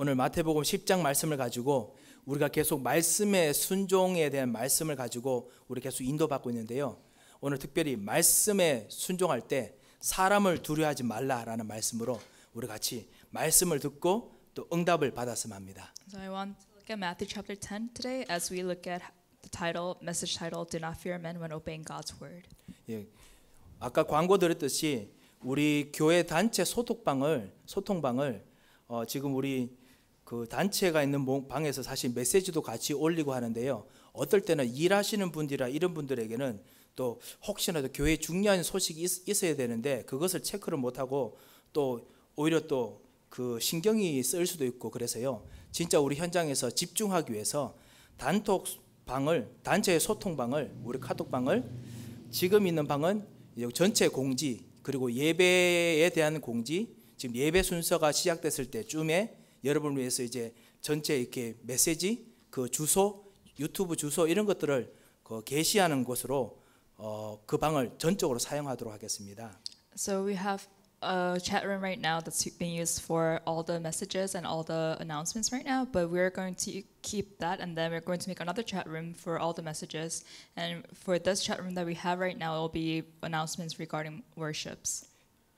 오늘 마태복음 10장 말씀을 가지고 우리가 계속 말씀의 순종에 대한 말씀을 가지고 우리 계속 인도받고 있는데요. 오늘 특별히 말씀에 순종할 때 사람을 두려워하지 말라라는 말씀으로 우리 같이 말씀을 듣고 또 응답을 받았으면 합니다. So I want to look at Matthew chapter 10 today as we look at the title message title Do not fear men when obeying God's word. 예. 아까 광고 드렸듯이 우리 교회 단체 소통방을 소통방을 어, 지금 우리 그 단체가 있는 방에서 사실 메시지도 같이 올리고 하는데요. 어떨 때는 일하시는 분들이라 이런 분들에게는 또 혹시나도 교회 중요한 소식이 있, 어야 되는데 그것을 체크를 못하고 또 오히려 또 그 신경이 쓸 수도 있고 그래서요. 진짜 우리 현장에서 집중하기 위해서 단톡 방을 단체의 소통방을 우리 카톡방을 지금 있는 방은 전체 공지 그리고 예배에 대한 공지 지금 예배 순서가 시작됐을 때쯤에 여러분 위해서 이제 전체 이렇게 메시지 그 주소 유튜브 주소 이런 것들을 그 게시하는 곳으로 어, 그 방을 전적으로 사용하도록 하겠습니다. So we have a chat room right now that's being used for all the messages and all the announcements right now, but we're going to keep that and then we're going to make another chat room for all the messages. And for this chat room that we have right now, it will be announcements regarding worships.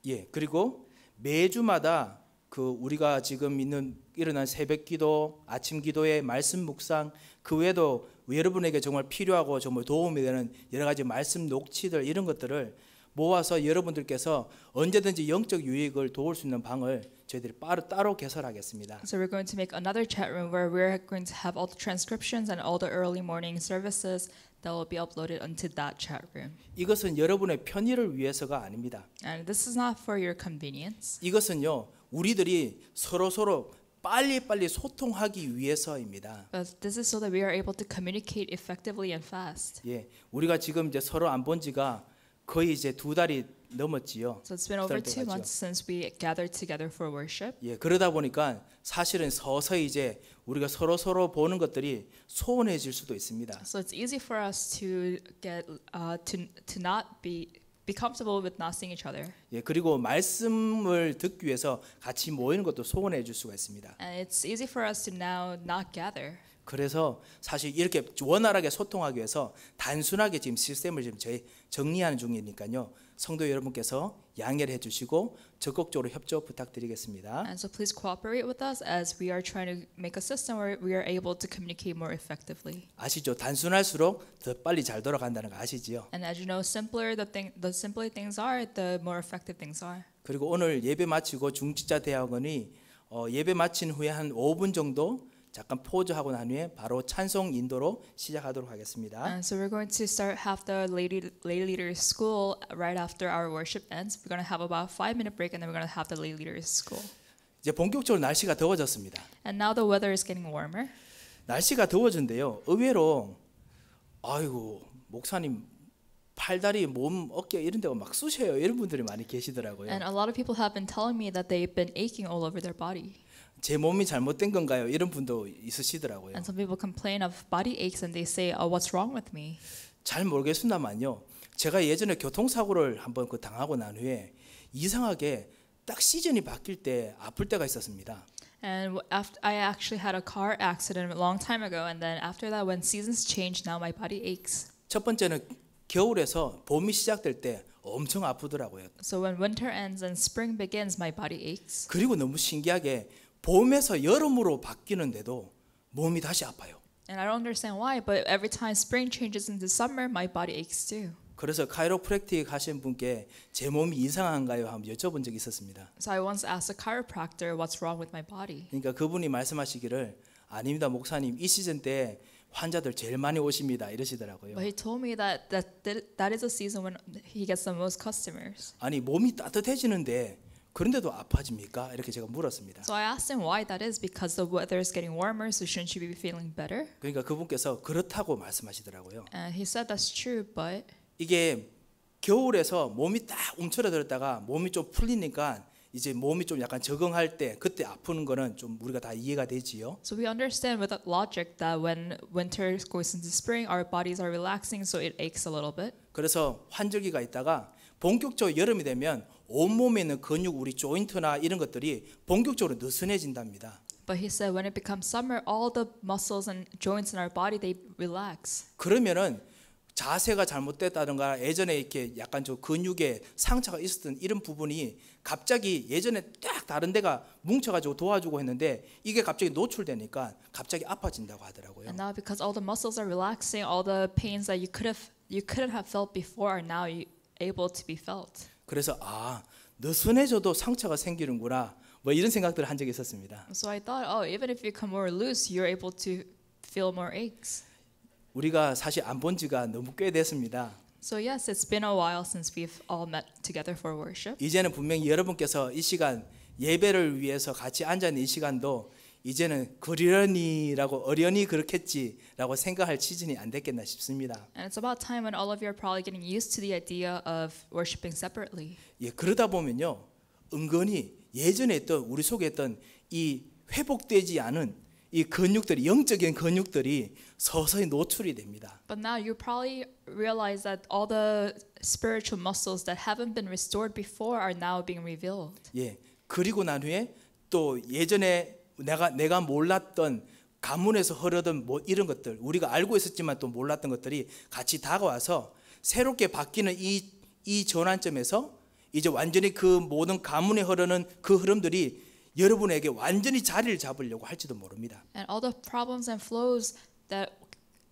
예, 그리고 매주마다 그 우리가 지금 있는 일어난 새벽 기도, 아침 기도의 말씀 묵상 그 외에도 여러분에게 정말 필요하고 정말 도움이 되는 여러 가지 말씀 녹취들 이런 것들을 모아서 여러분들께서 언제든지 영적 유익을 도울 수 있는 방을 저희들이 따로, 따로 개설하겠습니다. So we're going to make another chat room where we're going to have all the transcriptions and all the early morning services that will be uploaded onto that chat room. 이것은 여러분의 편의를 위해서가 아닙니다. And this is not for your convenience. 이것은요 우리들이 서로 서로 빨리빨리 소통하기 위해서입니다. But this is so that we are able to communicate effectively and fast. 예, 우리가 지금 이제 서로 안 본 지가 거의 이제 두 달이 넘었지요. So it's been over two months since we gathered together for worship. 예, 그러다 보니까 사실은 서서히 이제 우리가 서로 서로 보는 것들이 소원해질 수도 있습니다. So it's easy for us to get uh, to to not be be comfortable with not seeing each other. 예, 그리고 말씀을 듣기 위해서 같이 모이는 것도 소원해 줄 수가 있습니다. And it's easy for us to now not gather. 그래서 사실 이렇게 원활하게 소통하기 위해서 단순하게 지금 시스템을 지금 저희 정리하는 중이니까요. 성도 여러분께서 양해를 해주시고 적극적으로 협조 부탁드리겠습니다. And so please cooperate with us as we are trying to make a system where we are able to communicate more effectively. 아시죠? 단순할수록 더 빨리 잘 돌아간다는 거 아시지요? And as you know, simpler the thing, the simpler things are, the more effective things are. 그리고 오늘 예배 마치고 중직자 대학원이 어, 예배 마친 후에 한 5분 정도 잠깐 포즈하고 난 후에 바로 찬송 인도로 시작하도록 하겠습니다. And so we're going to start half the lay, lay leaders school right after our worship ends. We're going to have about 5 minute break and then we're going to have the lay leaders school. 이제 본격적으로 날씨가 더워졌습니다. And now the weather is getting warmer. 날씨가 더워진데요. 의외로 아이고 목사님 팔다리, 몸, 어깨 이런 데가 막 쑤셔요. 이런 분들이 많이 계시더라고요. And a lot of people have been telling me that they've been aching all over their body. 제 몸이 잘못된 건가요? 이런 분도 있으시더라고요. And some people complain of body aches and they say, "Oh, what's wrong with me?" 잘 모르겠습니다만요. 제가 예전에 교통사고를 한번 그 당하고 난 후에 이상하게 딱 시즌이 바뀔 때 아플 때가 있었습니다. And after I actually had a car accident a long time ago, and then after that, when seasons change, now my body aches. 첫 번째는 겨울에서 봄이 시작될 때 엄청 아프더라고요. So when winter ends and spring begins, my body aches. 그리고 너무 신기하게 봄에서 여름으로 바뀌는데도 몸이 다시 아파요. And I don't understand why, but every time spring changes into summer, my body aches too. 그래서 카이로프랙틱 하신 분께 제 몸이 이상한가요? 한번 여쭤본 적이 있었습니다. So I once asked a chiropractor what's wrong with my body. 그러니까 그분이 말씀하시기를 아닙니다 목사님 이 시즌 때 환자들 제일 많이 오십니다 이러시더라고요. But he told me that that that is a season when he gets the most customers. 아니 몸이 따뜻해지는데 그런데도 아파집니까? 이렇게 제가 물었습니다. So I asked him why that is because the weather is getting warmer, so shouldn't you be feeling better? 그러니까 그분께서 그렇다고 말씀하시더라고요. And he said that's true, but 이게 겨울에서 몸이 딱 움츠러들었다가 몸이 좀 풀리니까 이제 몸이 좀 약간 적응할 때 그때 아프는 거는 좀 우리가 다 이해가 되지요. So we understand with logic that when winter goes into spring, our bodies are relaxing, so it aches a little bit. 그래서 환절기가 있다가 본격적으로 여름이 되면 온 몸에 있는 근육, 우리 조인트나 이런 것들이 본격적으로 느슨해진답니다. But he said when it becomes summer, all the muscles and joints in our body they relax. 그러면은 자세가 잘못됐다든가 예전에 이렇게 약간 저 근육에 상처가 있었던 이런 부분이 갑자기 예전에 딱 다른 데가 뭉쳐가지고 도와주고 했는데 이게 갑자기 노출되니까 갑자기 아파진다고 하더라고요. And now because all the muscles are relaxing, all the pains that you could have you couldn't have felt before are now able to be felt. 그래서 아 느슨해져도 상처가 생기는구나 뭐 이런 생각들을 한 적이 있었습니다. So I thought, oh, even if you become more loose, you're able to feel more aches. 우리가 사실 안 본 지가 너무 꽤 됐습니다. So yes, it's been a while since we've all met together for worship. 이제는 분명히 여러분께서 이 시간 예배를 위해서 같이 앉아 있는 이 시간도 이제는 그리려니라고 어련히 그렇겠지라고 생각할 시즌이 안 됐겠나 싶습니다. And it's about time when all of you are probably getting used to the idea of worshiping separately. 예, 그러다 보면요. 은근히 예전에 했던 우리 속에 했던 이 회복되지 않은 이 근육들이 영적인 근육들이 서서히 노출이 됩니다. But now you probably realize that all the spiritual muscles that haven't been restored before are now being revealed. 예. 그리고 난 후에 또 예전에 내가 내가 몰랐던 가문에서 흐르던 뭐 이런 것들 우리가 알고 있었지만 또 몰랐던 것들이 같이 다가와서 새롭게 바뀌는 이 이 전환점에서 이제 완전히 그 모든 가문에 흐르는 그 흐름들이 여러분에게 완전히 자리를 잡으려고 할지도 모릅니다. And all the problems and flows that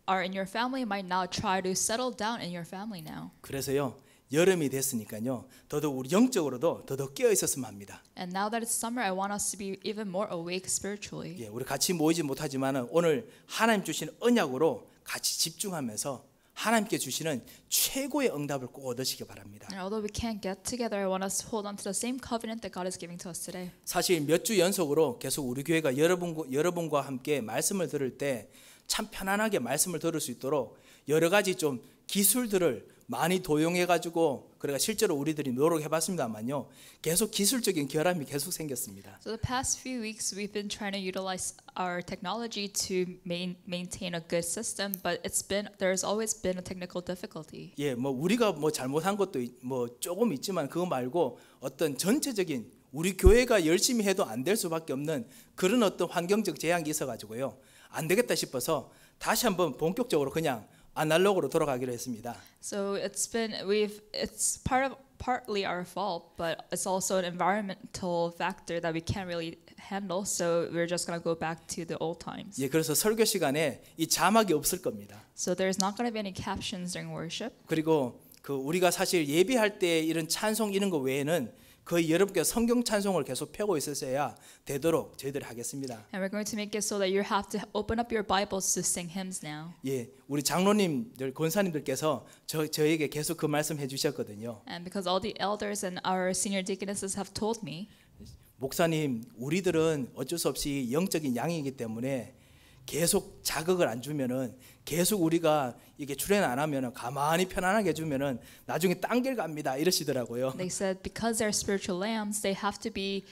are in your family might now try to settle down in your family now. 그래서요. 여름이 됐으니까요. 더더욱 우리 영적으로도 더더욱 깨어 있었으면 합니다. And now that it's summer, I want us to be even more awake spiritually. 예, 우리 같이 모이지 못하지만 오늘 하나님 주신 언약으로 같이 집중하면서 하나님께 주시는 최고의 응답을 꼭 얻으시기 바랍니다. Although we can't get together, I want us to hold on to the same covenant that God is giving to us today. 사실 몇 주 연속으로 계속 우리 교회가 여러분 여러분과 함께 말씀을 들을 때 참 편안하게 말씀을 들을 수 있도록 여러 가지 좀 기술들을 많이 도용해가지고 그래가 실제로 우리들이 노력해봤습니다만요. 계속 기술적인 결함이 계속 생겼습니다. So the past few weeks we've been trying to utilize our technology to main, maintain a good system, but it's been there's always been a technical difficulty. 예, 뭐 우리가 뭐 잘못한 것도 뭐 조금 있지만 그거 말고 어떤 전체적인 우리 교회가 열심히 해도 안 될 수밖에 없는 그런 어떤 환경적 제약이 있어가지고요. 안 되겠다 싶어서 다시 한번 본격적으로 그냥 아날로그로 돌아가기로 했습니다. So it's been we've it's part of partly our fault, but it's also an environmental factor that we can't really handle. So we're just gonna go back to the old times. 예, 그래서 설교 시간에 이 자막이 없을 겁니다. So there's not gonna be any captions during worship. 그리고 그 우리가 사실 예배할 때 이런 찬송 이런 거 외에는 거의 여러분께 성경 찬송을 계속 펴고 있으셔야 되도록 저희들이 하겠습니다. And we're going to make it so that you have to open up your Bibles to sing hymns now. 예, 우리 장로님들 권사님들께서 저 저에게 계속 그 말씀 해주셨거든요. And because all the elders and our senior deaconesses have told me. 목사님, 우리들은 어쩔 수 없이 영적인 양이기 때문에 계속 자극을 안 주면은 계속 우리가 이게 출연 안 하면 가만히 편안하게 주면은 나중에 딴 길 갑니다 이러시더라고요. They said because they're spiritual lambs, they have to be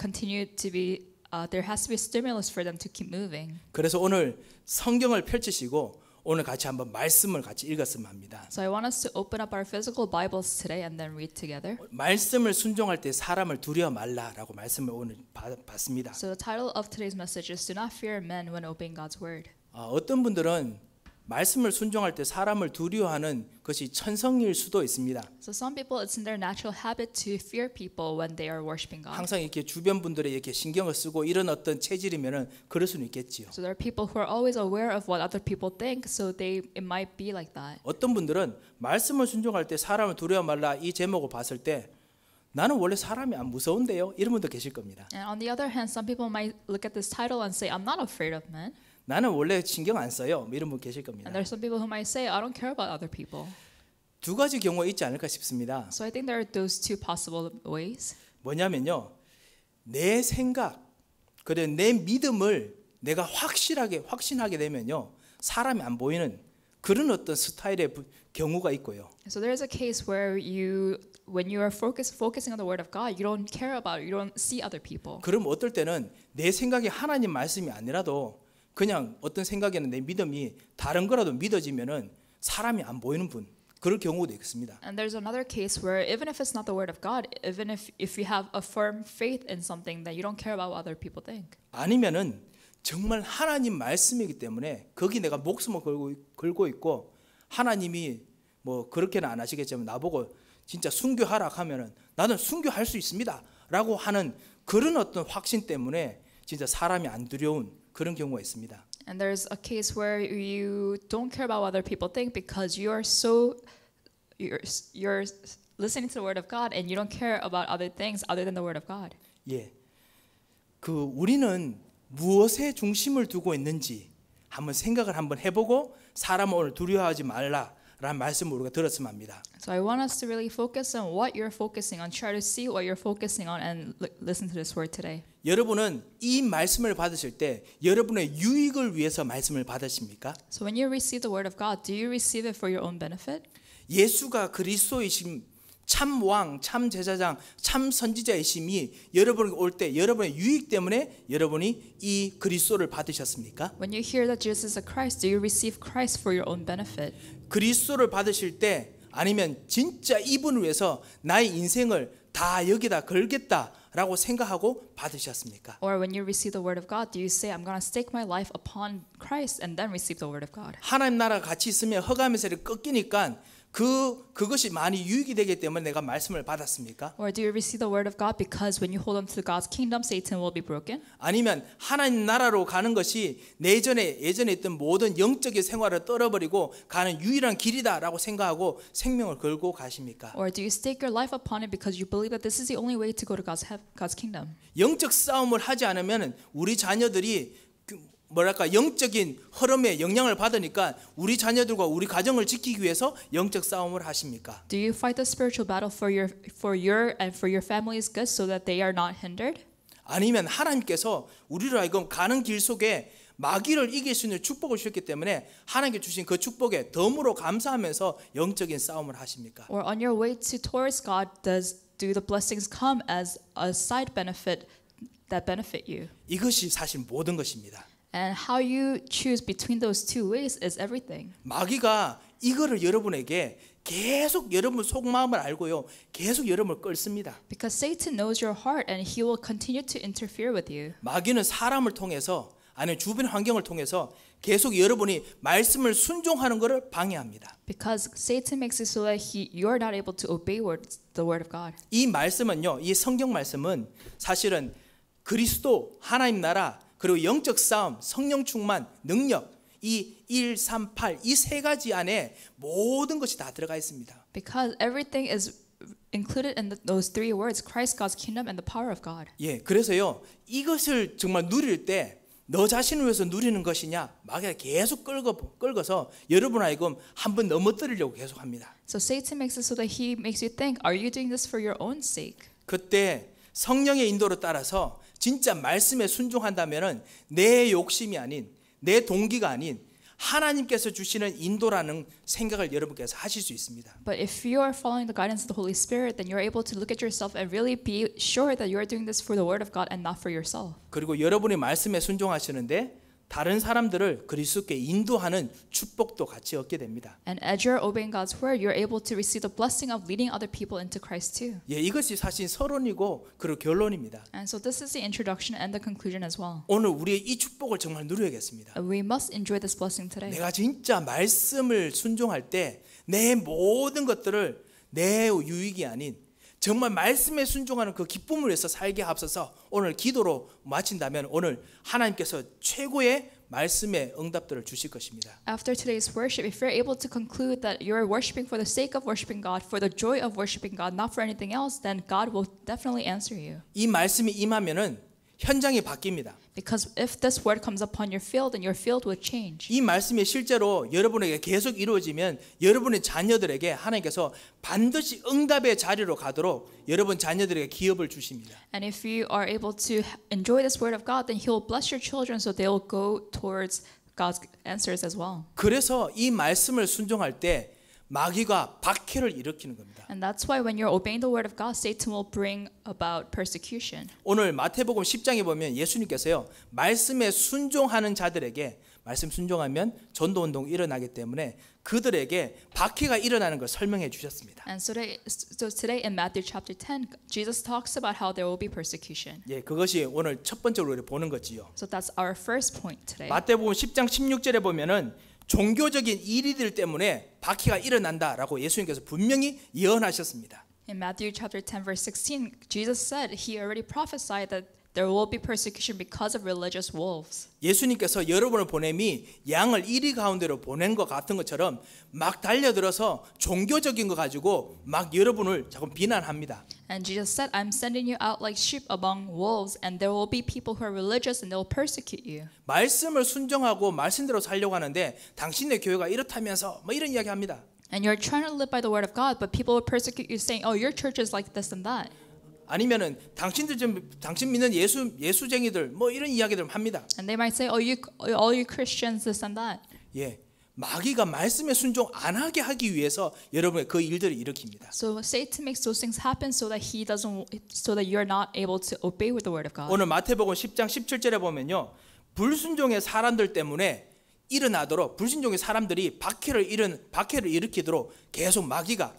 continued to be uh, there has to be stimulus for them to keep moving. 그래서 오늘 성경을 펼치시고 오늘 같이 한번 말씀을 같이 읽었으면 합니다. So I want us to open up our physical Bibles today and then read together. 말씀을 순종할 때 사람을 두려워 말라라고 말씀을 오늘 바, 봤습니다. So the title of today's message is Do not fear men when obeying God's word. 어, 어떤 분들은 말씀을 순종할 때 사람을 두려워하는 것이 천성일 수도 있습니다. So some people it's in their natural habit to fear people when they are worshiping God. 항상 이렇게 주변 분들에 이렇게 신경을 쓰고 이런 어떤 체질이면은 그럴 수는 있겠지요. So there are people who are always aware of what other people think, so they it might be like that. 어떤 분들은 말씀을 순종할 때 사람을 두려워 말라 이 제목을 봤을 때 나는 원래 사람이 안 무서운데요. 이런 분도 계실 겁니다. And on the other hand, some people might look at this title and say I'm not afraid of men. 나는 원래 신경 안 써요. 뭐 이런 분 계실 겁니다. And there are some people who might say, I don't care about other people. 두 가지 경우가 있지 않을까 싶습니다. So I think there are those two possible ways. 뭐냐면요, 내 생각, 그래 내 믿음을 내가 확실하게 확신하게 되면요, 사람이 안 보이는 그런 어떤 스타일의 경우가 있고요. So there is a case where you when you are focus, focusing on the word of God, you don't care about, you don't see other people. 그럼 어떨 때는 내 생각이 하나님 말씀이 아니라도 그냥 어떤 생각에는 내 믿음이 다른 거라도 믿어지면은 사람이 안 보이는 분 그럴 경우도 있습니다. And there's another case where even if it's not the word of God, even if if you have a firm faith in something that you don't care about what other people think. 아니면은 정말 하나님 말씀이기 때문에 거기 내가 목숨을 걸고 걸고 있고 하나님이 뭐 그렇게는 안 하시겠지만 나보고 진짜 순교하라 하면은 나는 순교할 수 있습니다라고 하는 그런 어떤 확신 때문에 진짜 사람이 안 두려운 그런 경우가 있습니다. And there's a case where you don't care about what other people think because you are so you're you're listening to the word of God and you don't care about other things other than the word of God. 예. 그 우리는 무엇에 중심을 두고 있는지 한번 생각을 한번 해보고 사람 오늘 두려워하지 말라 라는 말씀을 우리가 들었으면 합니다. So I want us to really focus on what you're focusing on. Try to see what you're focusing on and listen to this word today. 여러분은 이 말씀을 받으실 때 여러분의 유익을 위해서 말씀을 받으십니까? So when you receive the word of God, do you receive it for your own benefit? 예수가 그리스도이신 참 왕, 참 제사장, 참 선지자의 심이 여러분이 올때 여러분의 유익 때문에 여러분이 이 그리스도를 받으셨습니까? When you hear that Jesus is a Christ, do you receive Christ for your own benefit? 그리스도를 받으실 때 아니면 진짜 이분을 위해서 나의 인생을 다 여기다 걸겠다라고 생각하고 받으셨습니까? Or when you receive the word of God, do you say I'm going to stake my life upon Christ and then receive the word of God? 하나님 나라 같이 있으면 허감의 세를 꺾이니까 그 그것이 많이 유익이 되기 때문에 내가 말씀을 받았습니까? Or do you receive the word of God because when you hold on to God's kingdom, Satan will be broken? 아니면 하나님 나라로 가는 것이 내전에 예전에 있던 모든 영적인 생활을 떨어버리고 가는 유일한 길이다라고 생각하고 생명을 걸고 가십니까? Or do you stake your life upon it because you believe that this is the only way to go to God's God's kingdom? 영적 싸움을 하지 않으면 우리 자녀들이 뭐랄까 영적인 흐름에 영향을 받으니까 우리 자녀들과 우리 가정을 지키기 위해서 영적 싸움을 하십니까? Do you fight the spiritual battle for your for your and for your family's good so that they are not hindered? 아니면 하나님께서 우리를 하여금 가는 길 속에 마귀를 이길 수 있는 축복을 주셨기 때문에 하나님께 주신 그 축복에 덤으로 감사하면서 영적인 싸움을 하십니까? Or on your way to towards God does do the blessings come as a side benefit that benefit you? 이것이 사실 모든 것입니다. And how you choose between those two ways is everything. 마귀가 이거를 여러분에게 계속 여러분 속마음을 알고요. 계속 여러분을 끌습니다. Because Satan knows your heart and he will continue to interfere with you. 마귀는 사람을 통해서 아니 주변 환경을 통해서 계속 여러분이 말씀을 순종하는 것을 방해합니다. Because Satan makes it so that he, you're not able to obey words, the word of God. 이 말씀은요, 이 성경 말씀은 사실은 그리스도 하나님 나라 그리고 영적 싸움, 성령 충만, 능력 이 1, 3, 8 이 세 가지 안에 모든 것이 다 들어가 있습니다. Because everything is included in the, those three words, Christ, God's kingdom, and the power of God. 예, 그래서요 이것을 정말 누릴 때. 너 자신을 위해서 누리는 것이냐? 마귀가 계속 끌고 끌고서 여러분 하여금 한번 넘어뜨리려고 계속합니다. So Satan makes it so that he makes you think, are you doing this for your own sake? 그때 성령의 인도로 따라서 진짜 말씀에 순종한다면은 내 욕심이 아닌 내 동기가 아닌 하나님께서 주시는 인도라는 생각을 여러분께서 하실 수 있습니다. But if you are following the guidance of the Holy Spirit, then you're able to look at yourself and really be sure that you are doing this for the Word of God and not for yourself. 그리고 여러분이 말씀에 순종하시는데 다른 사람들을 그리스도께 인도하는 축복도 같이 얻게 됩니다. And as you're obeying God's word, you're able to receive the blessing of leading other people into Christ too. 예, 이것이 사실 서론이고 그리고 결론입니다. And so this is the introduction and the conclusion as well. 오늘 우리의 이 축복을 정말 누려야겠습니다. We must enjoy this blessing today. 내가 진짜 말씀을 순종할 때 내 모든 것들을 내 유익이 아닌 정말 말씀에 순종하는 그 기쁨을 위해서 살게 앞서서 오늘 기도로 마친다면 오늘 하나님께서 최고의 말씀의 응답들을 주실 것입니다. After today's worship, if you're able to conclude that you're worshiping for the sake of worshiping God, for the joy of worshiping God, not for anything else, then God will definitely answer you. 이 말씀이 임하면은 현장이 바뀝니다. Because if this word comes upon your field, and your field will change. 이 말씀이 실제로 여러분에게 계속 이루어지면 여러분의 자녀들에게 하나님께서 반드시 응답의 자리로 가도록 여러분 자녀들에게 기업을 주십니다. And if you are able to enjoy this word of God, then He will bless your children, so they will go towards God's answers as well. 그래서 이 말씀을 순종할 때 마귀가 박해를 일으키는 겁니다. And that's why when you're obeying the word of God, Satan will bring about persecution. 오늘 마태복음 10장에 보면 예수님께서요 말씀에 순종하는 자들에게 말씀 순종하면 전도 운동 일어나기 때문에 그들에게 박해가 일어나는 걸 설명해 주셨습니다. And so today, so today in Matthew chapter 10, Jesus talks about how there will be persecution. 예, 그것이 오늘 첫 번째로 우리 보는 거지요. So that's our first point today. 마태복음 10장 16절에 보면은 종교적인 일이들 때문에 박해가 일어난다라고 예수님께서 분명히 예언하셨습니다. In Matthew chapter 10 verse 16, Jesus said he already prophesied that There will be persecution because of religious wolves. 예수님께서 여러분을 보냄이 양을 이리 가운데로 보낸 것 같은 것처럼 막 달려들어서 종교적인 거 가지고 막 여러분을 자꾸 비난합니다. And Jesus said, "I'm sending you out like sheep among wolves, and there will be people who are religious and they will persecute you." 말씀을 순종하고 말씀대로 살려고 하는데 당신의 교회가 이렇다면서 뭐 이런 이야기합니다. And you're trying to live by the word of God, but people will persecute you, saying, "Oh, your church is like this and that." 아니면은 당신들 좀 당신 믿는 예수 예수쟁이들 뭐 이런 이야기들 합니다. And they might say, "Oh, you, all you Christians, this and that." 예, 마귀가 말씀에 순종 안 하게 하기 위해서 여러분의 그 일들을 일으킵니다. So Satan makes those things happen so that he doesn't, so that you're not able to obey with the word of God. 오늘 마태복음 10장 17절에 보면요, 불순종의 사람들 때문에 일어나도록 불순종의 사람들이 박해를 일은 박해를 일으키도록 계속 마귀가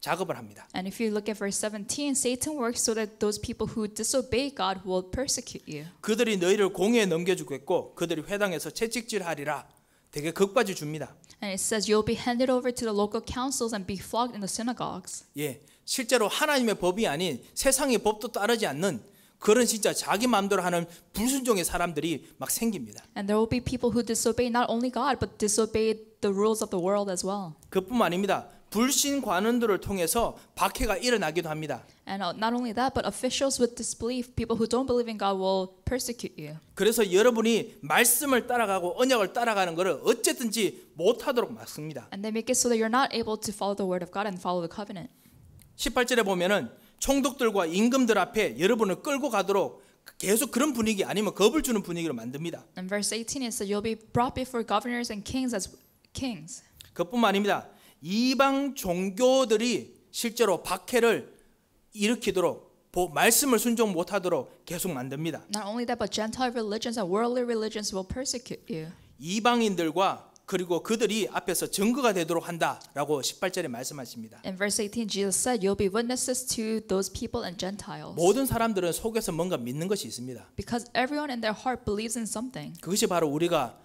작업을 합니다. And if you look at verse 17, Satan works so that those people who disobey God will persecute you. 그들이 너희를 공회에 넘겨주겠고 그들이 회당에서 채찍질하리라. 되게 극받이 줍니다. And it says you'll be handed over to the local councils and be flogged in the synagogues. 예, 실제로 하나님의 법이 아닌 세상의 법도 따르지 않는 그런 진짜 자기 마음대로 하는 불순종의 사람들이 막 생깁니다. And there will be people who disobey not only God but disobey the rules of the world as well. 그뿐만 아닙니다. 불신 관원들을 통해서 박해가 일어나기도 합니다. And not only that, but officials with disbelief, people who don't believe in God will persecute you. 그래서 여러분이 말씀을 따라가고 언약을 따라가는 것을 어쨌든지 못하도록 막습니다. And they make it so that you're not able to follow the word of God and follow the covenant. 18절에 보면은 총독들과 임금들 앞에 여러분을 끌고 가도록 계속 그런 분위기 아니면 겁을 주는 분위기로 만듭니다. And verse 18 is that you'll be brought before governors and kings as kings. 그뿐만 아닙니다. 이방 종교들이 실제로 박해를 일으키도록 말씀을 순종 못하도록 계속 만듭니다. Not only that, but Gentile religions and worldly religions will persecute you. 이방인들과 그리고 그들이 앞에서 증거가 되도록 한다라고 18절에 말씀하십니다. In verse 18 Jesus said you'll be witnesses to those people and Gentiles. 모든 사람들은 속에서 뭔가 믿는 것이 있습니다. Because everyone in their heart believes in something. 그것이 바로 우리가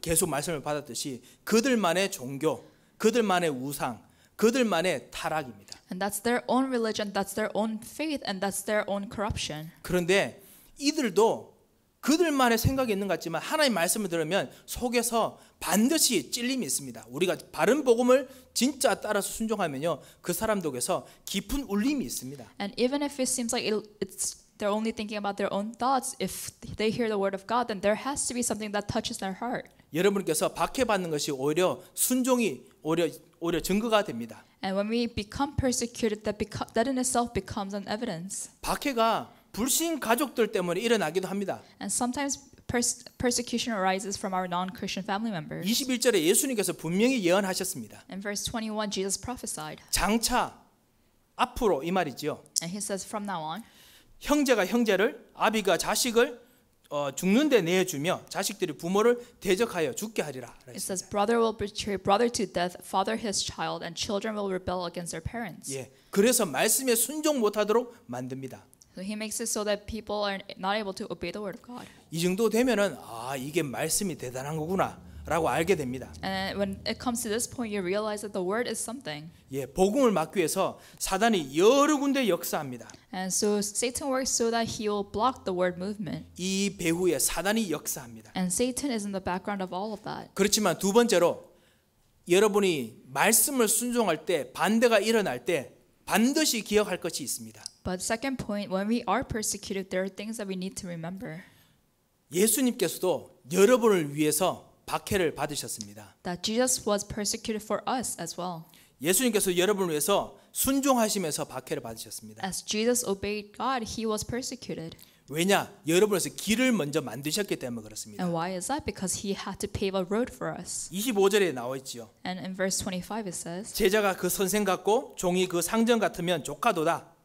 계속 말씀을 받았듯이 그들만의 종교 그들만의 우상, 그들만의 타락입니다. And that's their own religion, that's their own faith, and that's their own corruption. 그런데 이들도 그들만의 생각이 있는 것 같지만 하나님 말씀을 들으면 속에서 반드시 찔림이 있습니다. 우리가 바른 복음을 진짜 따라서 순종하면요, 그 사람들에서 깊은 울림이 있습니다. And even if it seems like it, it's they're only thinking about their own thoughts, if they hear the word of God, then there has to be something that touches their heart. 여러분께서 박해받는 것이 오히려 순종이 오히려 오히려 증거가 됩니다. And when we become persecuted, that beco- that in itself becomes an evidence. 박해가 불신 가족들 때문에 일어나기도 합니다. And sometimes pers- persecution arises from our non-Christian family members. 21절에 예수님께서 분명히 예언하셨습니다. In verse 21, Jesus prophesied, 장차 앞으로 이 말이지요. and he says, "From now on, 형제가 형제를, 아비가 자식을, 어, 죽는데 내주며 자식들이 부모를 대적하여 죽게 하리라. It says brother will betray brother to death, father his child, and children will rebel against their parents. 예, 그래서 말씀에 순종 못하도록 만듭니다. So he makes it so that people are not able to obey the word of God. 이 정도 되면은 아 이게 말씀이 대단한 거구나. 라고 알게 됩니다. And when it comes to this point, you realize that the word is something. 예, 복음을 막기 위해서 사단이 여러 군데 역사합니다. And so Satan works so that he will block the word movement. 이 배후에 사단이 역사합니다. And Satan is in the background of all of that. 그렇지만 두 번째로 여러분이 말씀을 순종할 때 반대가 일어날 때 반드시 기억할 것이 있습니다. But second point, when we are persecuted, there are things that we need to remember. 예수님께서도 여러분을 위해서 박해를 받으셨습니다. That Jesus was persecuted for us as well. 예수님께서 여러분을 위해서 순종하시면서 박해를 받으셨습니다. As Jesus obeyed God, he was persecuted. 왜냐? 여러분에서 길을 먼저 만드셨기 때문에 그렇습니다. And why is that? Because he had to pave a road for us. 25절에 나와 있지요. And in verse 25 it says 제자가 그 선생 같고 종이 그 상전 같으면 조카도다.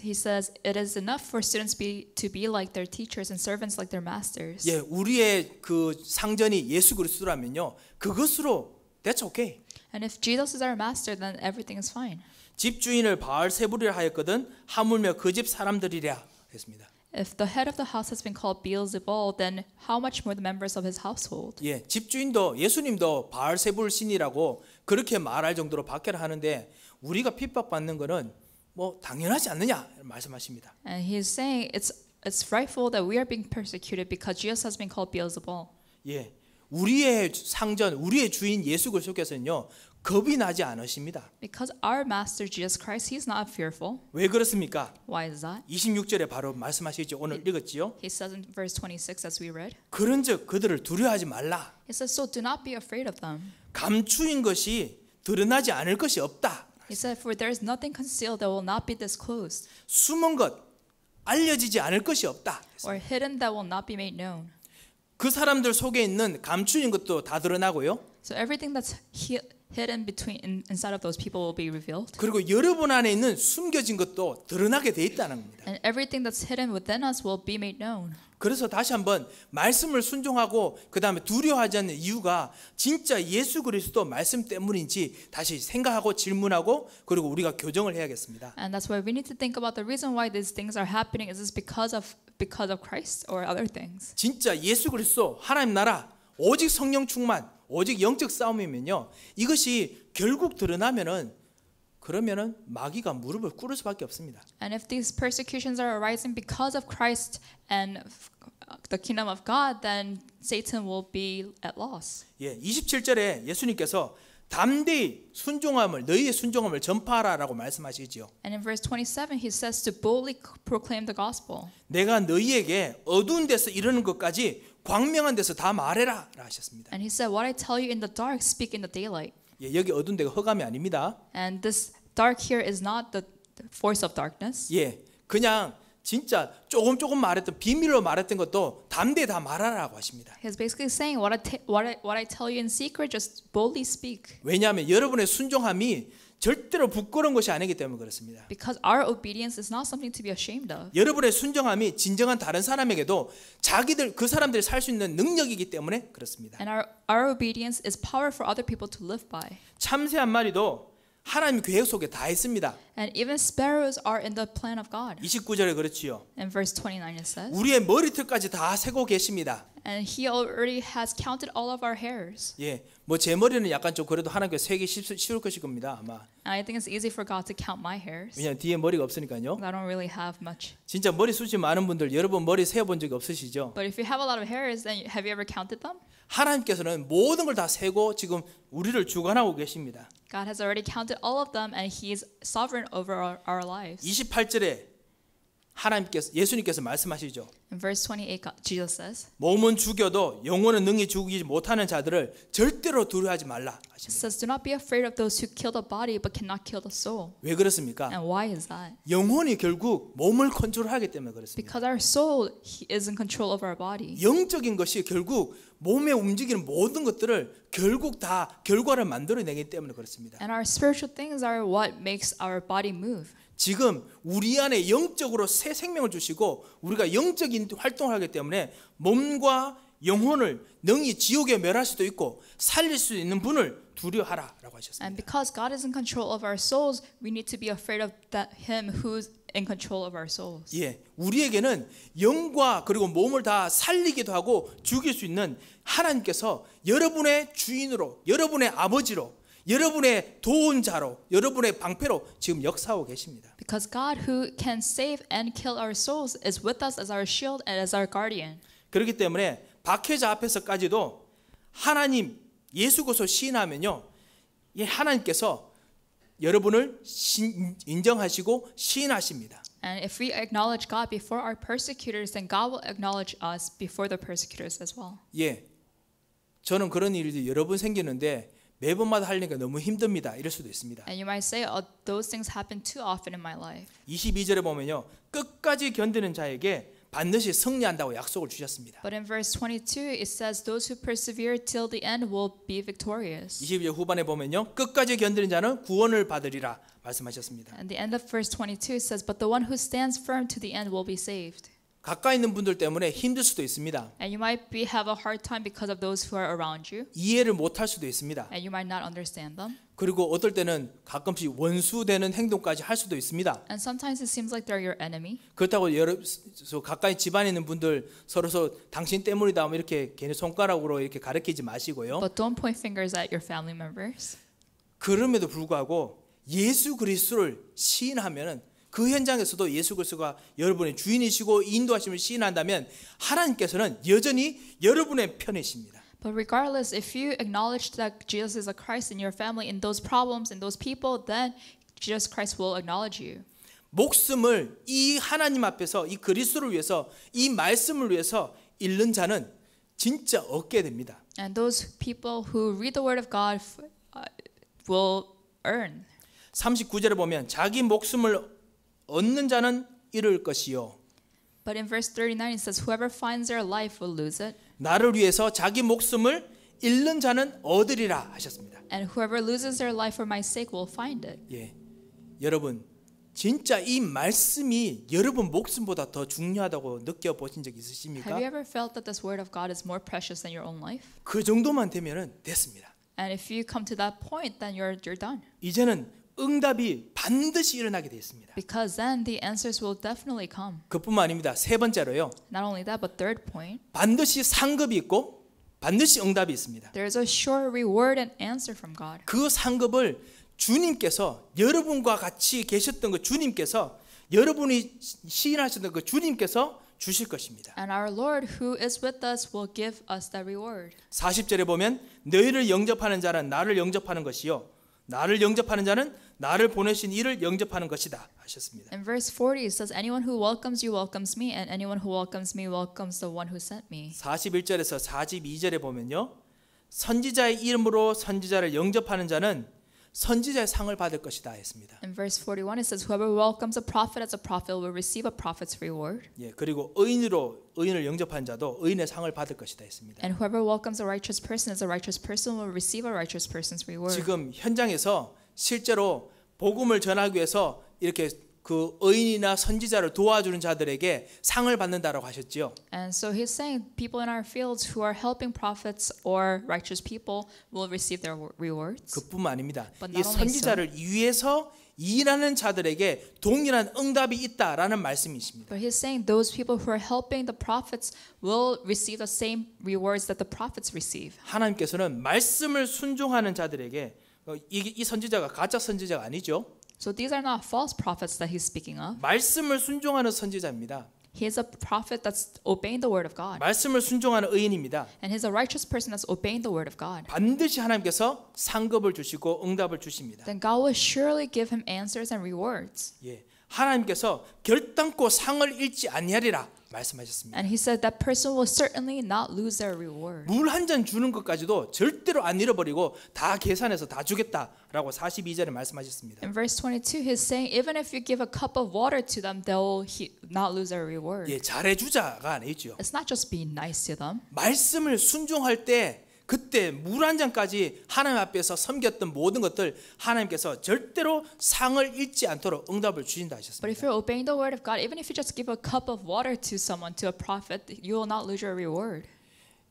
he says it is enough for students be, to be like their teachers and servants like their masters. 예, 우리의 그 상전이 예수 그리스도라면요. 그것으로 that's okay. And if Jesus is our master then everything is fine. 집주인을 바알세불이라 하였거든 하물며 그 집 사람들이랴 했습니다. If the head of the house has been called Beelzebul, then how much more the members of his household? 예, 집주인도 예수님도 바알세불 신이라고 그렇게 말할 정도로 박해를 하는데 우리가 핍박받는 거는 뭐 당연하지 않느냐 말씀하십니다. And he's saying it's it's frightful that we are being persecuted because Jesus has been called Beelzebul. 예. 우리의 상전, 우리의 주인 예수 그리스도께서는요. 겁이 나지 않으십니다. Because our master Jesus Christ he's not fearful. 왜 그렇습니까? Why is that? 26절에 바로 말씀하시죠. 오늘 It, 읽었지요? He says in verse 26 as we read. 그런즉 그들을 두려워하지 말라. He says so do not be afraid of them. 감추인 것이 드러나지 않을 것이 없다. He said, "For there is nothing concealed that will not be disclosed, 숨은 것 알려지지 않을 것이 없다. or hidden that will not be made known." 그 사람들 속에 있는 감추인 것도 다 드러나고요. So everything that's he- hidden between inside of those people will be revealed. 그리고 여러분 안에 있는 숨겨진 것도 드러나게 돼 있다는 겁니다. And everything that's hidden within us will be made known. 그래서 다시 한번 말씀을 순종하고 그다음에 두려워하지 않는 이유가 진짜 예수 그리스도 말씀 때문인지 다시 생각하고 질문하고 그리고 우리가 교정을 해야겠습니다. And that's why we need to think about the reason why these things are happening is this because of because of Christ or other things. 진짜 예수 그리스도 하나님 나라 오직 성령 충만 오직 영적 싸움이면요. 이것이 결국 드러나면은 그러면은 마귀가 무릎을 꿇을 수밖에 없습니다. And if these persecutions are arising because of Christ and the kingdom of God, then Satan will be at loss. 예, 27절에 예수님께서 담대히 순종함을 너희의 순종함을 전파하라라고 말씀하시지요. And in verse 27 he says to boldly proclaim the gospel. 내가 너희에게 어두운 데서 이러는 것까지 광명한 데서 다 말해라 하셨습니다. And he said, what I tell you in the dark, speak in the daylight. 예, 여기 어두운 데가 허감이 아닙니다. And this dark here is not the force of darkness. 예, 그냥 진짜 조금 조금 말했던 비밀로 말했던 것도 담대히 다 말하라고 하십니다. He's basically saying what I, what I, what I tell you in secret, just boldly speak. 왜냐하면 여러분의 순종함이 절대로 부끄러운 것이 아니기 때문에 그렇습니다. Because our obedience is not something to be ashamed of. 여러분의 순정함이 진정한 다른 사람에게도 자기들 그 사람들이 살 수 있는 능력이기 때문에 그렇습니다. And our, our obedience is power for other people to live by. 참새 한 마리도 하나님 계획 속에 다 있습니다. And even sparrows are in the plan of God. 29절에 그렇지요. And verse 29 it says. 우리의 머리털까지 다 세고 계십니다. And he already has counted all of our hairs. 예, 뭐제 머리는 약간 좀 그래도 하나님께 세기 쉬울 것일 겁니다 아마. And I think it's easy for God to count my hairs. 왜냐 뒤에 머리가 없으니까요. I don't really have much. 진짜 머리 숱이 많은 분들 여러분 머리 세어본 적이 없으시죠? But if you have a lot of hairs, then have you ever counted them? 하나님께서는 모든 걸 다 세고 지금 우리를 주관하고 계십니다. God has already counted all of them and he is sovereign over our, our lives. 28절에 하나님께서 예수님께서 말씀하시죠. In verse 28 Jesus says 몸은 죽여도 영혼은 능히 죽이지 못하는 자들을 절대로 두려워하지 말라. says do not be afraid of those who kill the body but cannot kill the soul. 왜 그렇습니까? And why is that? 영혼이 결국 몸을 컨트롤하기 때문에 그렇습니다. Because our soul is in control of our body. 영적인 것이 결국 몸의 움직이는 모든 것들을 결국 다 결과를 만들어내기 때문에 그렇습니다. And our spiritual things are what makes our body move. 지금 우리 안에 영적으로 새 생명을 주시고 우리가 영적인 활동을 하기 때문에 몸과 영혼을 능히 지옥에 멸할 수도 있고 살릴 수 있는 분을 두려워하라라고 하셨습니다. And because God is in control of our souls, we need to be afraid of that him who's in control of our souls. 예, 우리에게는 영과 그리고 몸을 다 살리기도 하고 죽일 수 있는 하나님께서 여러분의 주인으로, 여러분의 아버지로 여러분의 도움자로 여러분의 방패로 지금 역사하고 계십니다. Because God who can save and kill our souls is with us as our shield and as our guardian. 그렇기 때문에 박해자 앞에서까지도 하나님 예수 그리스도 시인하면요. 하나님께서 여러분을 신, 인정하시고 시인하십니다. And if we acknowledge God before our persecutors, then God will acknowledge us before the persecutors as well. 예, 저는 그런 일이 여러 번 생기는데 매번마다 하려니까 너무 힘듭니다. 이럴 수도 있습니다. And you might say oh, those things happen too often in my life. 22절에 보면요. 끝까지 견디는 자에게 반드시 승리한다고 약속을 주셨습니다. But in verse 22 it says those who persevere till the end will be victorious. 22절 후반에 보면요. 끝까지 견디는 자는 구원을 받으리라 말씀하셨습니다. And the end of verse 22 says but the one who stands firm to the end will be saved. 가까이 있는 분들 때문에 힘들 수도 있습니다. And you might be have a hard time because of those who are around you. 이해를 못 할 수도 있습니다. And you might not understand them. 그리고 어떨 때는 가끔씩 원수되는 행동까지 할 수도 있습니다. And sometimes it seems like they're your enemy. 그렇다고 여러 가까이 집안에 있는 분들 서로서 당신 때문이다 하면 이렇게 괜히 손가락으로 이렇게 가리키지 마시고요. But don't point fingers at your family members. 그럼에도 불구하고 예수 그리스도를 시인하면은 그 현장에서도 예수 그리스도가 여러분의 주인이시고 인도하심을 시인한다면 하나님께서는 여전히 여러분의 편이십니다. But regardless, if you acknowledge that Jesus is a Christ in your family, in those problems, in those people, then Jesus Christ will acknowledge you. 목숨을 이 하나님 앞에서 이 그리스도를 위해서 이 말씀을 위해서 잃는 자는 진짜 얻게 됩니다. And those people who read the word of God will earn. 39절에 보면 자기 목숨을 얻는 자는 잃을 것이요. But in verse 39 it says whoever finds their life will lose it. 나를 위해서 자기 목숨을 잃는 자는 얻으리라 하셨습니다. And whoever loses their life for my sake will find it. 예. 여러분 진짜 이 말씀이 여러분 목숨보다 더 중요하다고 느껴보신 적 있으십니까? Have you ever felt that this word of God is more precious than your own life? 그 정도만 되면은 됐습니다. And if you come to that point, then you're you're done. 이제는 응답이 반드시 일어나게 되어 있습니다. Because then the answers will definitely come. 그뿐만 아닙니다. 세 번째로요. Not only that, but third point. 반드시 상급이 있고 반드시 응답이 있습니다. There's a sure reward and answer from God. 그 상급을 주님께서 여러분과 같이 계셨던 그 주님께서 여러분이 시인하셨던 그 주님께서 주실 것입니다. And our Lord who is with us will give us that reward. 40절에 보면 너희를 영접하는 자는 나를 영접하는 것이요 나를 영접하는 자는 나를 보내신 이를 영접하는 것이다 하셨습니다. And verse 40 says anyone who welcomes you welcomes me and anyone who welcomes me welcomes the one who sent me. 41절에서 42절에 보면요. 선지자의 이름으로 선지자를 영접하는 자는 선지자의 상을 받을 것이다 했습니다. In verse 41 it says whoever welcomes a prophet as a prophet will receive a prophet's reward. 예, 그리고 의인으로 의인을 영접한 자도 의인의 상을 받을 것이다 했습니다. And whoever welcomes a righteous person as a righteous person will receive a righteous person's reward. 지금 현장에서 실제로 복음을 전하기 위해서 이렇게 그 의인이나 선지자를 도와주는 자들에게 상을 받는다라고 하셨지요. And so he's saying people in our fields who are helping prophets or righteous people will receive their rewards. 그뿐만 아닙니다. 이 선지자를 so. 위해서 일하는 자들에게 동일한 응답이 있다라는 말씀이십니다. But he's saying those people who are helping the prophets will receive the same rewards that the prophets receive. 하나님께서는 말씀을 순종하는 자들에게 이, 이 선지자가 가짜 선지자가 아니죠. So these are not false prophets that he's speaking of. 말씀을 순종하는 선지자입니다. He is a prophet that's obeying the word of God. 말씀을 순종하는 의인입니다. And he's a righteous person that's obeying the word of God. 반드시 하나님께서 상급을 주시고 응답을 주십니다. Then God will surely give him answers and rewards. 예, 하나님께서 결단코 상을 잃지 아니하리라. 말씀하셨습니다. And he said that person will certainly not lose their reward. 물 한 잔 주는 것까지도 절대로 안 잃어버리고 다 계산해서 다 주겠다라고 42절에 말씀하셨습니다. In verse 22 he's saying even if you give a cup of water to them they'll not lose their reward. 예, 잘해 주자가 아니죠. It's not just being nice to them. 말씀을 순종할 때 그때 물 한 잔까지 하나님 앞에서 섬겼던 모든 것들 하나님께서 절대로 상을 잃지 않도록 응답을 주신다 하셨습니다. But if you're obeying the word of God, even if you just give a cup of water to someone, to a prophet, you will not lose your reward.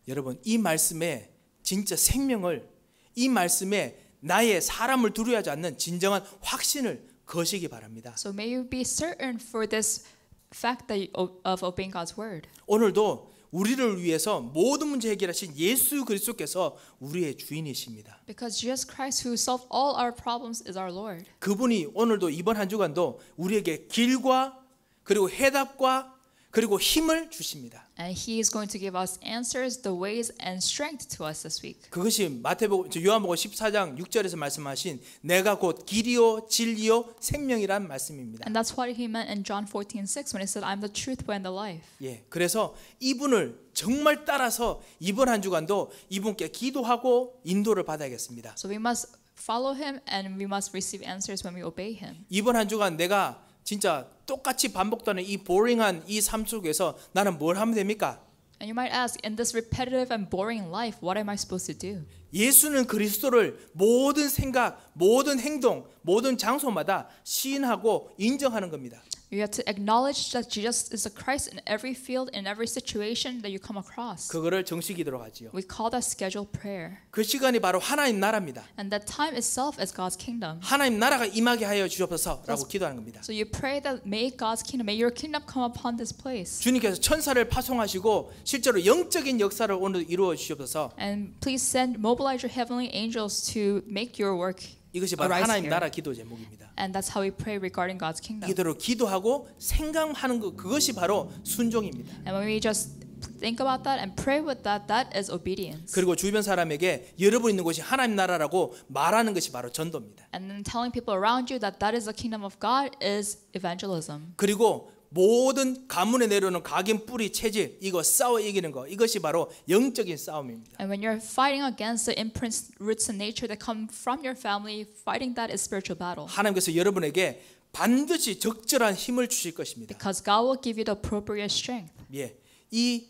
여러분 이 말씀에 진짜 생명을 이 말씀에 나의 사람을 두려워하지 않는 진정한 확신을 거시기 바랍니다. So may you be certain for this fact that of obeying God's word. 오늘도 우리를 위해서 모든 문제 해결하신 예수 그리스도께서 우리의 주인이십니다. Because Jesus Christ who solved all our problems is our Lord. 그분이 오늘도 이번 한 주간도 우리에게 길과 그리고 해답과 그리고 힘을 주십니다. And he is going to give us answers, the ways and strength to us this week. 그것이 마태복음 요한복음 14장 6절에서 말씀하신 내가 곧 길이요 진리요 생명이란 말씀입니다. And that's what he meant in John 14:6 when he said I'm the truth way and the life. 예. 그래서 이분을 정말 따라서 이번 한 주간도 이분께 기도하고 인도를 받아야겠습니다. So we must follow him and we must receive answers when we obey him. 이번 한 주간 내가 진짜 똑같이 반복되는 이 보링한 이 삶 속에서 나는 뭘 하면 됩니까? And you might ask, in this repetitive and boring life, what am I supposed to do? 예수는 그리스도를 모든 생각, 모든 행동, 모든 장소마다 시인하고 인정하는 겁니다. You have to acknowledge that Jesus is a Christ in every field, in every situation that you come across. 그거를 정식 기도라고 하지요. We call that scheduled prayer. 그 시간이 바로 하나님 나라입니다. And that time itself is God's kingdom. 하나님 나라가 임하게 하여 주옵소서라고 기도하는 겁니다. So you pray that may God's kingdom, may your kingdom come upon this place. 주님께서 천사를 파송하시고 실제로 영적인 역사를 오늘 이루어 주옵소서. And please send mobilize your heavenly angels to make your work 이것이 바로 하나님 나라 기도 제목입니다. And that's how we pray regarding God's kingdom. 이대로 기도하고 생각하는 것 그것이 바로 순종입니다. And when we just think about that and pray with that, that is obedience. 그리고 주변 사람에게 여러분 있는 곳이 하나님 나라라고 말하는 것이 바로 전도입니다. And then telling people around you that that is the kingdom of God is evangelism. 그리고 모든 가문에 내려오는 각인 뿌리 체질 이거 싸워 이기는 거 이것이 바로 영적인 싸움입니다. And when you're fighting against the imprints, roots and nature that come from your family, fighting that is spiritual battle. 하나님께서 여러분에게 반드시 적절한 힘을 주실 것입니다. Because God will give you the appropriate strength. 예, 이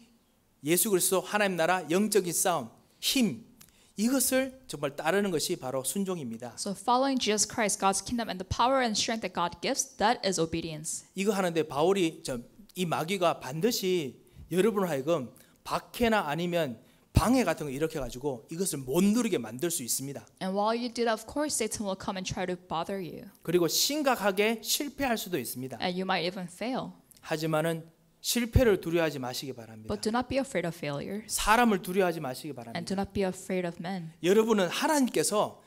예수 그리스도 하나님 나라 영적인 싸움 힘 이것을 정말 따르는 것이 바로 순종입니다. So following Jesus Christ, God's kingdom and the power and strength that God gives, that is obedience. 이거 하는데 바울이 이 마귀가 반드시 여러분을 하여금 박해나 아니면 방해 같은 거 이렇게 가지고 이것을 못 누리게 만들 수 있습니다. And while you do that, of course, Satan will come and try to bother you. 그리고 심각하게 실패할 수도 있습니다. And you might even fail. 하지만은 실패를 두려워하지 마시기 바랍니다. But do not be afraid of failure. 사람을 두려워하지 마시기 바랍니다. And do not be afraid of men. 여러분은 하나님께서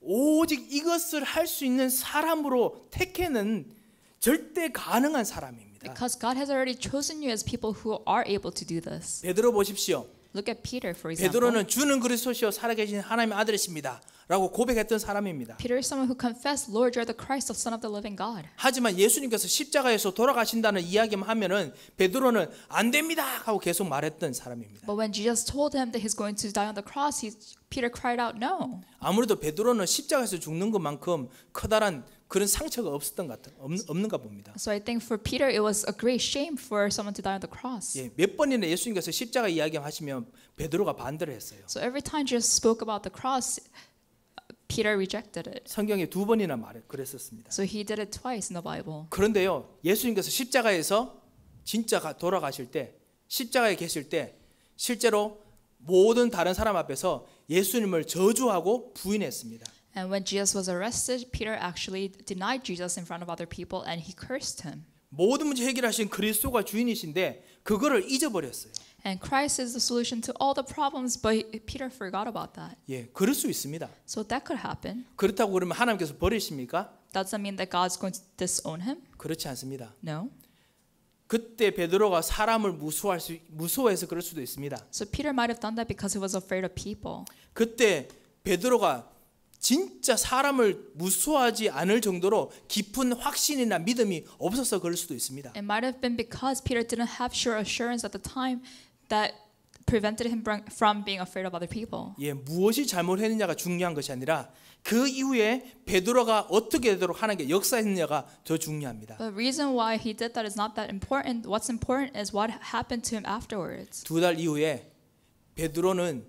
오직 이것을 할 수 있는 사람으로 택해낸 절대 가능한 사람입니다. Because God has already chosen you as people who are able to do this. 베드로 보십시오. Look at Peter for example. 베드로는 주는 그리스도시요 살아계신 하나님의 아들이십니다. 라고 고백했던 사람입니다. Peter is someone who confessed, Lord, you're the Christ, the Son of the Living God. 하지만 예수님께서 십자가에서 돌아가신다는 이야기만 하면은 베드로는 안 됩니다 하고 계속 말했던 사람입니다. But when Jesus told him that he's going to die on the cross, he, Peter cried out, No. 아무래도 베드로는 십자가에서 죽는 것만큼 커다란 그런 상처가 없었던 같은 없는가 봅니다. So I think for Peter it was a great shame for someone to die on the cross. 예, 몇 번이나 예수님께서 십자가 이야기하시면 베드로가 반대를 했어요. So every time Jesus spoke about the cross, Peter rejected it. 성경에 두 번이나 말 그랬었습니다. So he did it twice in the Bible. 그런데요, 예수님께서 십자가에서 진짜 돌아가실 때, 십자가에 계실 때 실제로 모든 다른 사람 앞에서 예수님을 저주하고 부인했습니다. And when Jesus was arrested, Peter actually denied Jesus in front of other people and he cursed him. 모든 문제 해결하신 그리스도가 주인이신데 그거를 잊어버렸어요. And Christ is the solution to all the problems, but Peter forgot about that. 예, 그럴 수 있습니다. So that could happen. 그렇다고 그러면 하나님께서 버리십니까? Does that mean that God's going to disown him? 그렇지 않습니다. No. 그때 베드로가 사람을 무서워할 수 무서워해서 그럴 수도 있습니다. So Peter might have done that because he was afraid of people. 그때 베드로가 진짜 사람을 무서워하지 않을 정도로 깊은 확신이나 믿음이 없어서 그럴 수도 있습니다. It might have been because Peter didn't have sure assurance at the time that prevented him from being afraid of other people. 예, 무엇이 잘못했느냐가 중요한 것이 아니라 그 이후에 베드로가 어떻게 되도록 하나님께 역사했느냐가 더 중요합니다. The reason why he did that is not that important. What's important is what happened to him afterwards. 두달 이후에 베드로는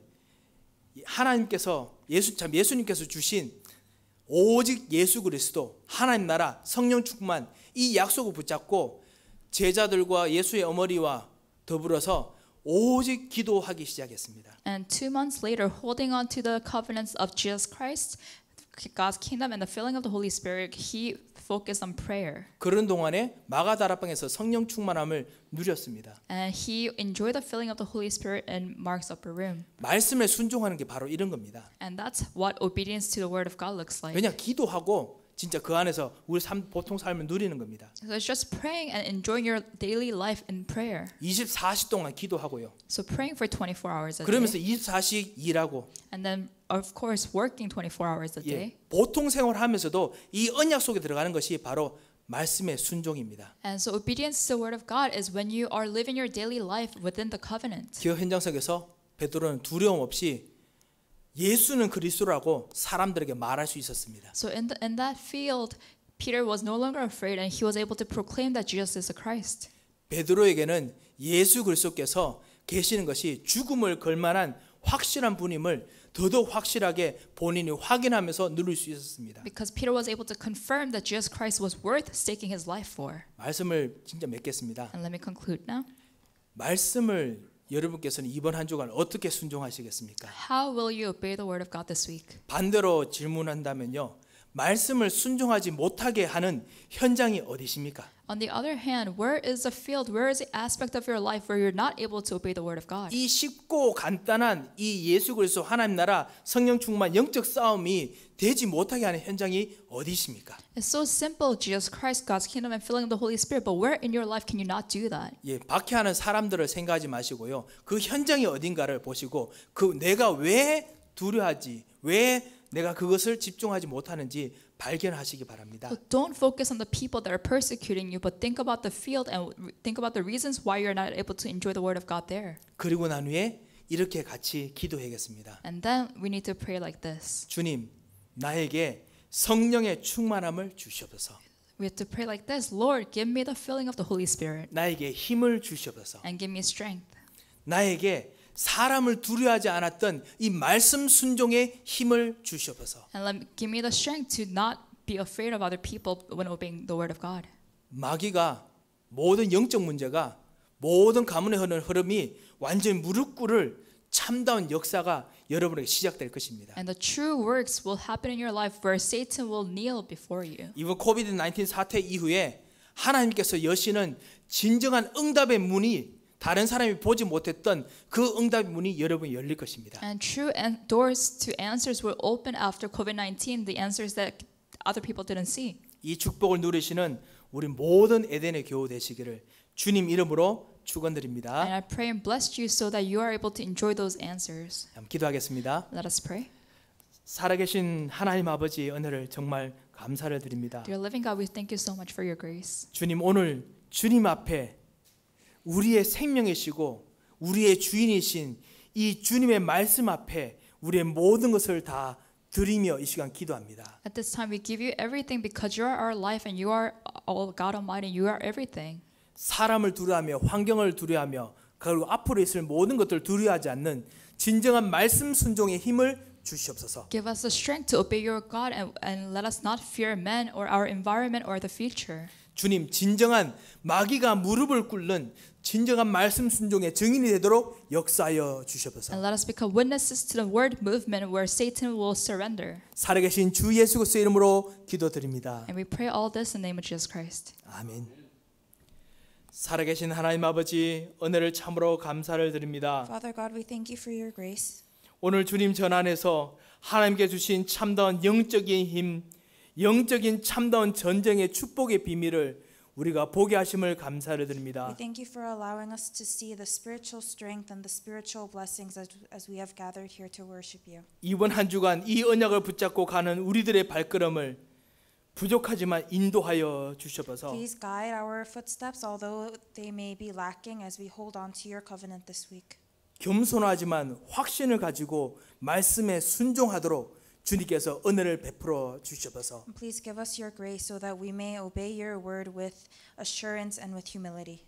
하나님께서 예수 참 예수님께서 주신 오직 예수 그리스도 하나님 나라 성령 충만 이 약속을 붙잡고 제자들과 예수의 어머니와 더불어서 오직 기도하기 시작했습니다. And two months later, holding on to the covenants of Jesus Christ, God's kingdom, and the filling of the Holy Spirit, he focused on prayer. 그런 동안에 마가다라방에서 성령 충만함을 누렸습니다. And he enjoyed the filling of the Holy Spirit in Mark's upper room. 말씀에 순종하는 게 바로 이런 겁니다. And that's what obedience to the word of God looks like. 왜냐 기도하고 진짜 그 안에서 우리 삶 보통 삶을 누리는 겁니다. So it's just praying and enjoying your daily life in prayer. 24시 동안 기도하고요. So praying for 24 hours a day. 그러면서 24시 일하고. And then of course working 24 hours a day. 예, 보통 생활하면서도 이 언약 속에 들어가는 것이 바로 말씀의 순종입니다. And so obedience to the word of God is when you are living your daily life within the covenant. 기업 현장석에서 베드로는 두려움 없이 예수는 그리스도라고 사람들에게 말할 수 있었습니다. So in, the, in that field, Peter was no longer afraid, and he was able to proclaim that Jesus is the Christ. 베드로에게는 예수 그리스도께서 계시는 것이 죽음을 걸만한 확실한 분임을 더더욱 확실하게 본인이 확인하면서 누릴 수 있었습니다. Because Peter was able to confirm that Jesus Christ was worth staking his life for. 말씀을 진짜 맺겠습니다. And let me conclude now. 말씀을 여러분께서는 이번 한 주간 어떻게 순종하시겠습니까? How will you obey the word of God this week? 반대로 질문한다면요. 말씀을 순종하지 못하게 하는 현장이 어디십니까? On the other hand, where is the field, where is the aspect of your life where you're not able to obey the word of God? 이 쉽고 간단한 이 예수 그리스도 하나님 나라 성령 충만 영적 싸움이 되지 못하게 하는 현장이 어디십니까? It's so simple, Jesus Christ, God's kingdom and filling of the Holy Spirit, but where in your life can you not do that? 예, 박해하는 사람들을 생각하지 마시고요. 그 현장이 어딘가를 보시고 그 내가 왜 두려하지? 왜 내가 그것을 집중하지 못하는지 발견하시기 바랍니다. Don't focus on the people that are persecuting you, but think about the field and think about the reasons why you're not able to enjoy the word of God there. 그리고 난 후에 이렇게 같이 기도해야겠습니다. And then we need to pray like this. 주님, 나에게 성령의 충만함을 주시옵소서. We have to pray like this. Lord, give me the filling of the Holy Spirit. 나에게 힘을 주시옵소서. And give me strength. 나에게 사람을 두려워하지 않았던 이 말씀 순종의 힘을 주시옵소서. And let, give me the strength to not be afraid of other people when obeying the word of God. 마귀가 모든 영적 문제가 모든 가문의 흐름이 완전히 무릎 꿇을 참다운 역사가 여러분에게 시작될 것입니다. And the true works will happen in your life where Satan will kneel before you. 이번 코비드 19 사태 이후에 하나님께서 여시는 진정한 응답의 문이 다른 사람이 보지 못했던 그 응답의 문이 여러분 열릴 것입니다. And true doors to answers will open after COVID-19, the answers that other people didn't see. 이 축복을 누리시는 우리 모든 에덴의 교우 되시기를 주님 이름으로 축원드립니다. And I pray and bless you so that you are able to enjoy those answers. 기도하겠습니다. Let us pray. 살아계신 하나님 아버지의 은혜를 정말 감사를 드립니다. Dear living God, we thank you so much for your grace. 주님 오늘 주님 앞에 우리의 생명이시고 우리의 주인이신 이 주님의 말씀 앞에 우리의 모든 것을 다 드리며 이 시간 기도합니다. At this time we give you everything because you are our life and you are all God Almighty and you are everything. 사람을 두려하며 환경을 두려하며 그리고 앞으로 있을 모든 것들을 두려하지 않는 진정한 말씀 순종의 힘을 주시옵소서. Give us the strength to obey your God and, and let us not fear men or our environment or the future. 주님 진정한 마귀가 무릎을 꿇는 진정한 말씀 순종의 증인이 되도록 역사하여 주셔서. And let us become witnesses to the word movement where Satan will surrender. 살아계신 주 예수 그리스도의 이름으로 기도드립니다. And we pray all this in the name of Jesus Christ. 아멘. 살아계신 하나님 아버지 은혜를 참으로 감사를 드립니다. Father God, we thank you for your grace. 오늘 주님 전 안에서 하나님께 주신 참다운 영적인 힘 영적인 참다운 전쟁의 축복의 비밀을 우리가 보게 하심을 감사를 드립니다. We thank you for allowing us to see the spiritual strength and the spiritual blessings as, as we have gathered here to worship you. 이번 한 주간 이 언약을 붙잡고 가는 우리들의 발걸음을 부족하지만 인도하여 주셔서 Please guide our footsteps although they may be lacking as we hold on to your covenant this week. 겸손하지만 확신을 가지고 말씀에 순종하도록 주님께서 은혜를 베풀어 주시옵소서. Please give us your grace so that we may obey your word with assurance and with humility.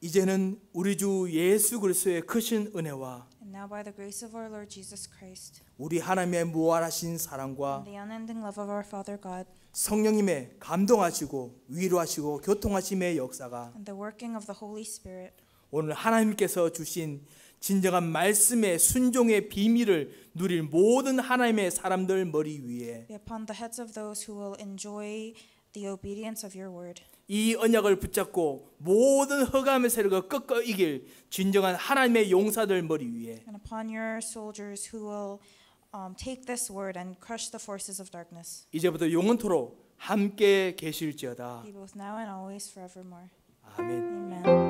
이제는 우리 주 예수 그리스도의 크신 은혜와 And now by the grace of our Lord Jesus Christ, 우리 하나님의 무한하신 사랑과 and the unending love of our Father God, 성령님의 감동하시고 위로하시고 교통하심의 역사가 and the working of the Holy Spirit, 오늘 하나님께서 주신 진정한 말씀의 순종의 비밀을 누릴 모든 하나님의 사람들 머리 위에 이 언약을 붙잡고 모든 허감의 세력을 꺾어 이길 진정한 하나님의 용사들 머리 위에 um, 이제부터 영원토록 함께 계실지어다. 아멘.